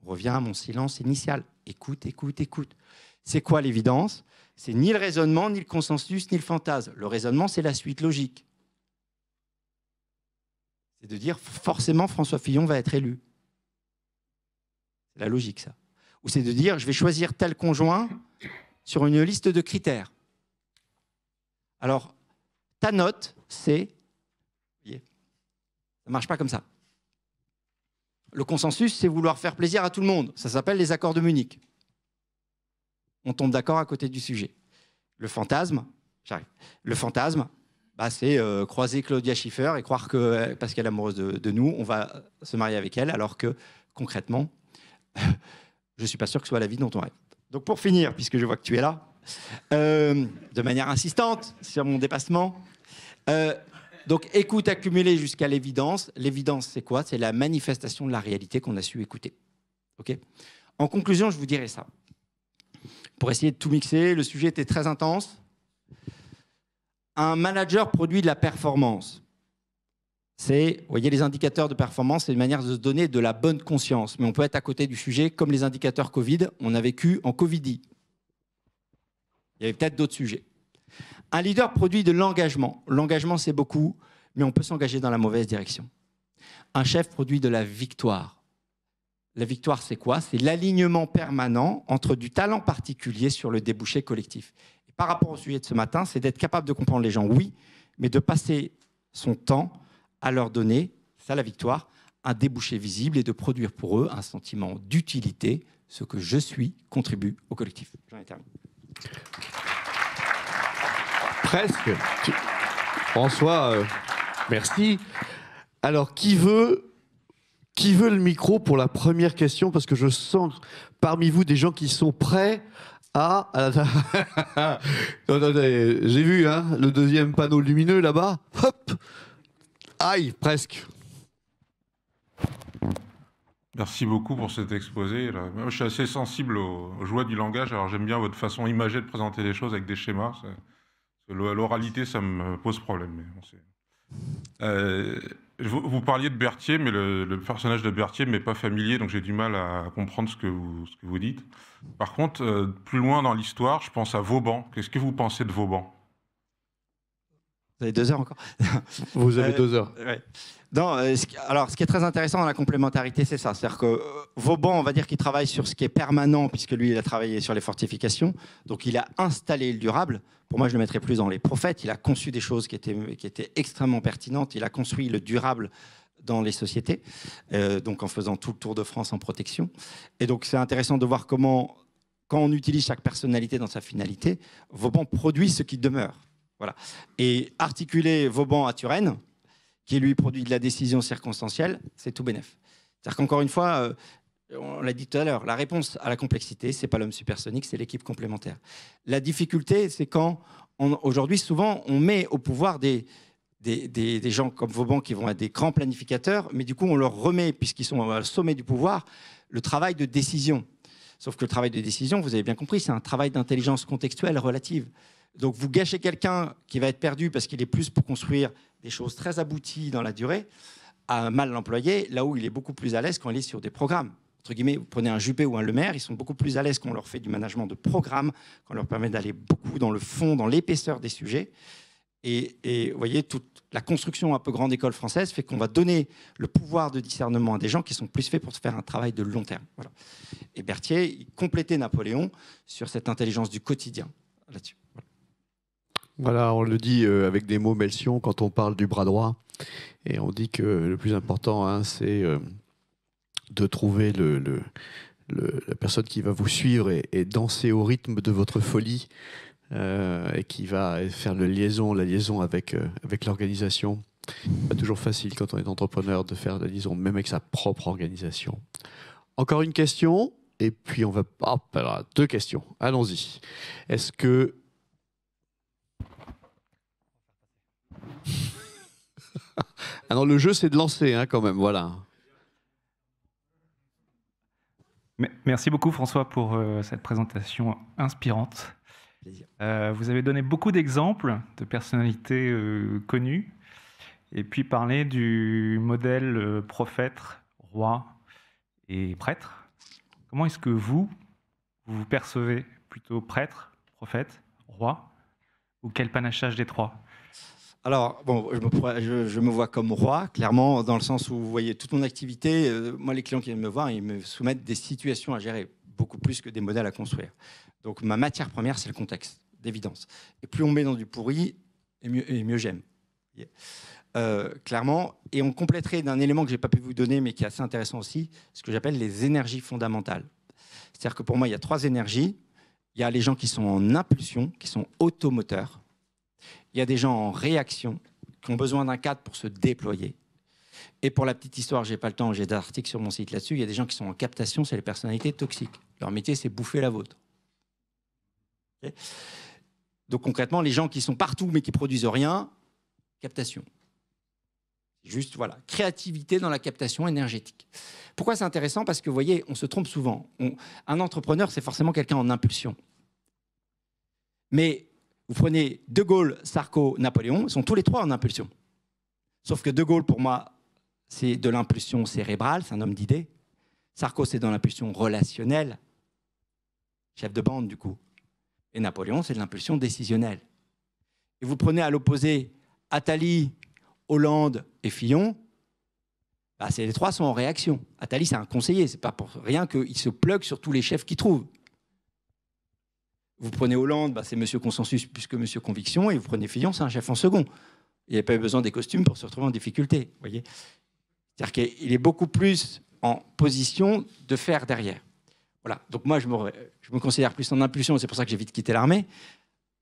On revient à mon silence initial. Écoute, écoute, écoute. C'est quoi l'évidence C'est ni le raisonnement, ni le consensus, ni le fantasme. Le raisonnement, c'est la suite logique. C'est de dire forcément François Fillon va être élu. C'est la logique, ça c'est de dire je vais choisir tel conjoint sur une liste de critères. Alors, ta note, c'est... Ça ne marche pas comme ça. Le consensus, c'est vouloir faire plaisir à tout le monde. Ça s'appelle les accords de Munich. On tombe d'accord à côté du sujet. Le fantasme, Le fantasme, bah, c'est euh, croiser Claudia Schiffer et croire que parce qu'elle est amoureuse de, nous, on va se marier avec elle, alors que concrètement, je ne suis pas sûr que ce soit la vie dont on rêve. Donc pour finir, puisque je vois que tu es là, euh, de manière insistante sur mon dépassement, euh, donc écoute accumulée jusqu'à l'évidence. L'évidence, c'est quoi C'est la manifestation de la réalité qu'on a su écouter. Ok en conclusion, je vous dirai ça. Pour essayer de tout mixer, le sujet était très intense. Un manager produit de la performance c'est, vous voyez, les indicateurs de performance, c'est une manière de se donner de la bonne conscience. Mais on peut être à côté du sujet, comme les indicateurs Covid, on a vécu en covid covid-19. Il y avait peut-être d'autres sujets. Un leader produit de l'engagement. L'engagement, c'est beaucoup, mais on peut s'engager dans la mauvaise direction. Un chef produit de la victoire. La victoire, c'est quoi C'est l'alignement permanent entre du talent particulier sur le débouché collectif. Et par rapport au sujet de ce matin, c'est d'être capable de comprendre les gens, oui, mais de passer son temps à leur donner, ça la victoire, un débouché visible et de produire pour eux un sentiment d'utilité. Ce que je suis contribue au collectif. J'en ai terminé. Presque. François, euh, merci. Alors, qui veut, qui veut le micro pour la première question Parce que je sens parmi vous des gens qui sont prêts à... j'ai vu hein, le deuxième panneau lumineux là-bas. Hop, Aïe, presque. Merci beaucoup pour cet exposé. je suis assez sensible aux, joies du langage, alors j'aime bien votre façon imagée de présenter les choses avec des schémas. L'oralité, ça me pose problème. Mais on sait. Euh, vous, parliez de Berthier, mais le, personnage de Berthier m'est pas familier, donc j'ai du mal à comprendre ce que vous, dites. Par contre, euh, plus loin dans l'histoire, je pense à Vauban. Qu'est-ce que vous pensez de Vauban vous avez deux heures encore Vous avez euh, deux heures. Euh, alors, ce qui est très intéressant dans la complémentarité, c'est ça. cest que euh, Vauban, on va dire qu'il travaille sur ce qui est permanent, puisque lui, il a travaillé sur les fortifications. Donc, il a installé le durable. Pour moi, je le mettrais plus dans les prophètes. Il a conçu des choses qui étaient, qui étaient extrêmement pertinentes. Il a construit le durable dans les sociétés, donc en faisant tout le tour de France en protection. Et donc, c'est intéressant de voir comment, quand on utilise chaque personnalité dans sa finalité, Vauban produit ce qui demeure. Voilà. Et articuler Vauban à Turenne, qui lui produit de la décision circonstancielle, c'est tout bénef. C'est-à-dire qu'encore une fois, euh, on l'a dit tout à l'heure, la réponse à la complexité, ce n'est pas l'homme supersonique, c'est l'équipe complémentaire. La difficulté, c'est quand aujourd'hui, souvent, on met au pouvoir des, des, gens comme Vauban qui vont être des grands planificateurs, mais du coup, on leur remet, puisqu'ils sont au sommet du pouvoir, le travail de décision. Sauf que le travail de décision, vous avez bien compris, c'est un travail d'intelligence contextuelle relative. Donc vous gâchez quelqu'un qui va être perdu parce qu'il est plus pour construire des choses très abouties dans la durée à mal l'employer. là où il est beaucoup plus à l'aise quand il est sur des programmes. Entre guillemets, vous prenez un Juppé ou un Le Maire, ils sont beaucoup plus à l'aise quand on leur fait du management de programmes, quand on leur permet d'aller beaucoup dans le fond, dans l'épaisseur des sujets. Et, vous voyez, toute la construction un peu grande école française fait qu'on va donner le pouvoir de discernement à des gens qui sont plus faits pour faire un travail de long terme. Et Berthier complétait Napoléon sur cette intelligence du quotidien là-dessus. Voilà, on le dit euh, avec des mots Melsion quand on parle du bras droit. Et on dit que le plus important, hein, c'est euh, de trouver la personne qui va vous suivre et, danser au rythme de votre folie euh, et qui va faire le liaison, la liaison avec, avec l'organisation. Pas toujours facile quand on est entrepreneur de faire la liaison même avec sa propre organisation. Encore une question et puis on va... Ah, alors, deux questions. Allons-y. Est-ce que alors le jeu, c'est de lancer, hein, quand même, voilà. Merci beaucoup, François, pour euh, cette présentation inspirante. Euh, vous avez donné beaucoup d'exemples de personnalités euh, connues et puis parlé du modèle prophète, roi et prêtre. Comment est-ce que vous vous percevez plutôt prêtre, prophète, roi ou quel panachage des trois alors, bon, je me, vois comme roi, clairement, dans le sens où vous voyez toute mon activité. Euh, moi, les clients qui viennent me voir, ils me soumettent des situations à gérer, beaucoup plus que des modèles à construire. Donc, ma matière première, c'est le contexte, d'évidence. Et plus on met dans du pourri, et mieux, j'aime. Euh, clairement. Et on compléterait d'un élément que je n'ai pas pu vous donner, mais qui est assez intéressant aussi, ce que j'appelle les énergies fondamentales. C'est-à-dire que pour moi, il y a trois énergies. Il y a les gens qui sont en impulsion, qui sont automoteurs il y a des gens en réaction qui ont besoin d'un cadre pour se déployer. Et pour la petite histoire, j'ai pas le temps, j'ai des articles sur mon site là-dessus. Il y a des gens qui sont en captation, c'est les personnalités toxiques. Leur métier, c'est bouffer la vôtre. Donc concrètement, les gens qui sont partout mais qui produisent rien, captation. Juste, voilà, créativité dans la captation énergétique. Pourquoi c'est intéressant Parce que, vous voyez, on se trompe souvent. un entrepreneur, c'est forcément quelqu'un en impulsion. Mais vous prenez De Gaulle, Sarko, Napoléon, ils sont tous les trois en impulsion. Sauf que De Gaulle, pour moi, c'est de l'impulsion cérébrale, c'est un homme d'idées. Sarko, c'est dans l'impulsion relationnelle, chef de bande du coup. Et Napoléon, c'est de l'impulsion décisionnelle. Et vous prenez à l'opposé Attali, Hollande et Fillon, bah, les trois sont en réaction. Attali, c'est un conseiller, c'est pas pour rien qu'il se plugue sur tous les chefs qu'il trouve. Vous prenez Hollande, bah, c'est Monsieur Consensus plus que Monsieur Conviction, et vous prenez Fillon, c'est un chef en second. Il n'y a pas eu besoin des costumes pour se retrouver en difficulté. Voyez C'est-à-dire qu'il est beaucoup plus en position de faire derrière. Voilà. Donc moi, je me, je me considère plus en impulsion. C'est pour ça que j'ai vite quitté l'armée,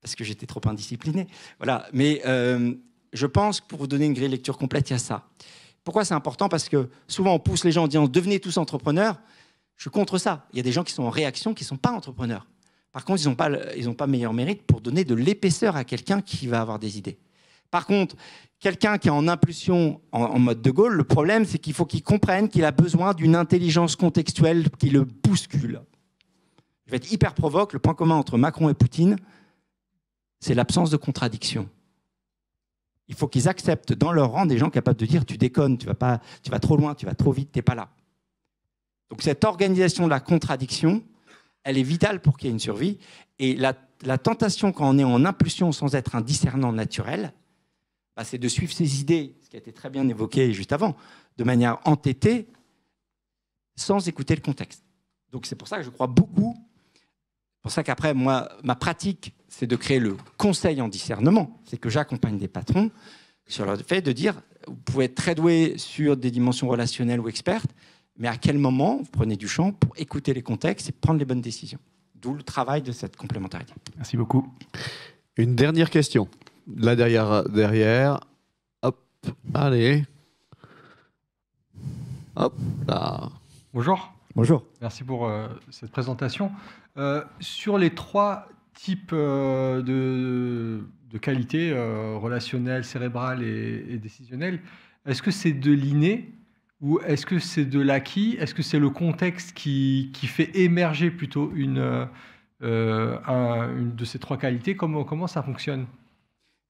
parce que j'étais trop indiscipliné. Voilà. Mais euh, je pense que pour vous donner une grille lecture complète, il y a ça. Pourquoi c'est important Parce que souvent, on pousse les gens en disant devenez tous entrepreneurs. Je suis contre ça. Il y a des gens qui sont en réaction, qui ne sont pas entrepreneurs. Par contre, ils n'ont pas, ils pas meilleur mérite pour donner de l'épaisseur à quelqu'un qui va avoir des idées. Par contre, quelqu'un qui est en impulsion en, mode de Gaulle, le problème, c'est qu'il faut qu'il comprenne qu'il a besoin d'une intelligence contextuelle qui le bouscule. Je vais être hyper provoque, le point commun entre Macron et Poutine, c'est l'absence de contradiction. Il faut qu'ils acceptent dans leur rang des gens capables de dire tu déconnes, tu vas, pas, tu vas trop loin, tu vas trop vite, tu n'es pas là. Donc cette organisation de la contradiction, elle est vitale pour qu'il y ait une survie. Et la, tentation, quand on est en impulsion sans être un discernant naturel, bah, c'est de suivre ses idées, ce qui a été très bien évoqué juste avant, de manière entêtée, sans écouter le contexte. Donc c'est pour ça que je crois beaucoup, pour ça qu'après, moi, ma pratique, c'est de créer le conseil en discernement, c'est que j'accompagne des patrons sur le fait de dire, vous pouvez être très doué sur des dimensions relationnelles ou expertes, mais à quel moment vous prenez du champ pour écouter les contextes et prendre les bonnes décisions. D'où le travail de cette complémentarité. Merci beaucoup. Une dernière question. Là derrière, derrière. Hop, allez. Hop, là. Bonjour. Bonjour. Merci pour euh, cette présentation. Euh, sur les trois types euh, de, de qualités relationnelles, cérébrales et, et décisionnelles, est-ce que c'est de l'inné ou est-ce que c'est de l'acquis Est-ce que c'est le contexte qui, qui, fait émerger plutôt une, euh, euh, une de ces trois qualités comment, comment ça fonctionne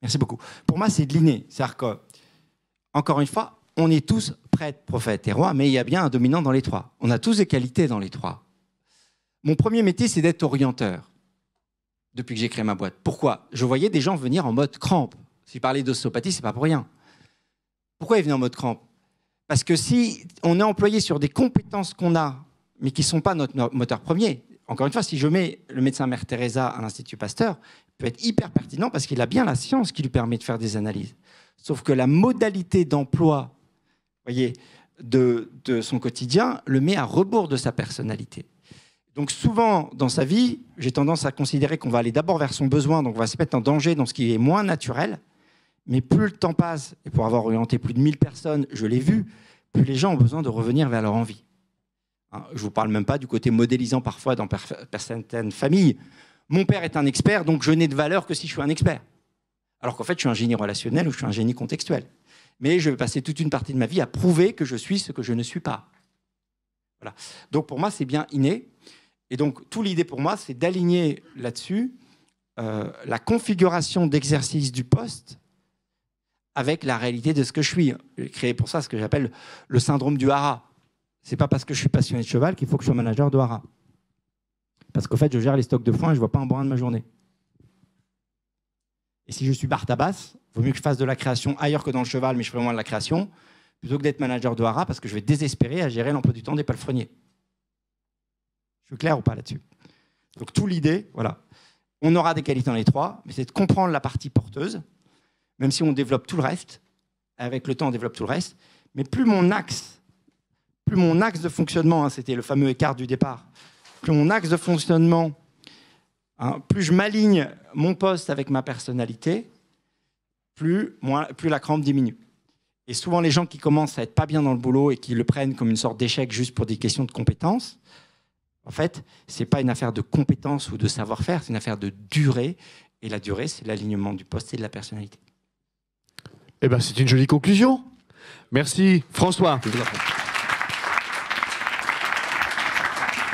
Merci beaucoup. Pour moi, c'est de l'inné. C'est-à-dire encore une fois, on est tous prêtres, prophètes et rois, mais il y a bien un dominant dans les trois. On a tous des qualités dans les trois. Mon premier métier, c'est d'être orienteur, depuis que j'ai créé ma boîte. Pourquoi Je voyais des gens venir en mode crampe. Si je parlais d'ostéopathie, c'est pas pour rien. Pourquoi ils venaient en mode crampe parce que si on est employé sur des compétences qu'on a, mais qui ne sont pas notre moteur premier, encore une fois, si je mets le médecin Mère Teresa à l'Institut Pasteur, il peut être hyper pertinent parce qu'il a bien la science qui lui permet de faire des analyses. Sauf que la modalité d'emploi de, de son quotidien le met à rebours de sa personnalité. Donc souvent dans sa vie, j'ai tendance à considérer qu'on va aller d'abord vers son besoin, donc on va se mettre en danger dans ce qui est moins naturel, mais plus le temps passe, et pour avoir orienté plus de 1000 personnes, je l'ai vu, plus les gens ont besoin de revenir vers leur envie. Hein, je ne vous parle même pas du côté modélisant parfois dans certaines familles. Mon père est un expert, donc je n'ai de valeur que si je suis un expert. Alors qu'en fait, je suis un génie relationnel ou je suis un génie contextuel. Mais je vais passer toute une partie de ma vie à prouver que je suis ce que je ne suis pas. Donc pour moi, c'est bien inné. Et donc, tout l'idée pour moi, c'est d'aligner là-dessus euh, la configuration d'exercice du poste avec la réalité de ce que je suis. J'ai créé pour ça ce que j'appelle le syndrome du hara. C'est pas parce que je suis passionné de cheval qu'il faut que je sois manager de hara. Parce qu'au fait, je gère les stocks de foin et je vois pas un brin de ma journée. Et si je suis Bartabas, vaut mieux que je fasse de la création ailleurs que dans le cheval, mais je ferai moins de la création, plutôt que d'être manager de hara parce que je vais désespérer à gérer l'emploi du temps des palefreniers. Je suis clair ou pas là-dessus Donc, tout l'idée, voilà. On aura des qualités dans les trois, mais c'est de comprendre la partie porteuse, même si on développe tout le reste, avec le temps on développe tout le reste, mais plus mon axe, plus mon axe de fonctionnement, hein, c'était le fameux écart du départ, plus mon axe de fonctionnement, hein, plus je m'aligne mon poste avec ma personnalité, plus, plus la crampe diminue. Et souvent, les gens qui commencent à être pas bien dans le boulot et qui le prennent comme une sorte d'échec juste pour des questions de compétences, en fait, c'est pas une affaire de compétences ou de savoir-faire, c'est une affaire de durée. Et la durée, c'est l'alignement du poste et de la personnalité. Eh bien, c'est une jolie conclusion. Merci, François.